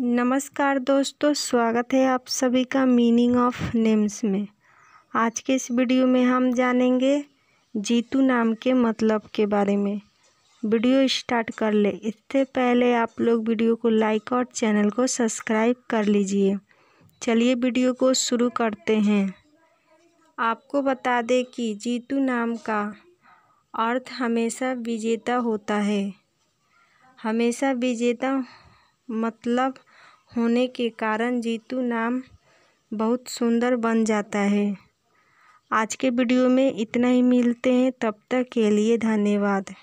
नमस्कार दोस्तों स्वागत है आप सभी का मीनिंग ऑफ नेम्स में आज के इस वीडियो में हम जानेंगे जीतू नाम के मतलब के बारे में वीडियो स्टार्ट कर ले इससे पहले आप लोग वीडियो को लाइक और चैनल को सब्सक्राइब कर लीजिए चलिए वीडियो को शुरू करते हैं आपको बता दें कि जीतू नाम का अर्थ हमेशा विजेता होता है हमेशा विजेता मतलब होने के कारण जीतू नाम बहुत सुंदर बन जाता है आज के वीडियो में इतना ही मिलते हैं तब तक के लिए धन्यवाद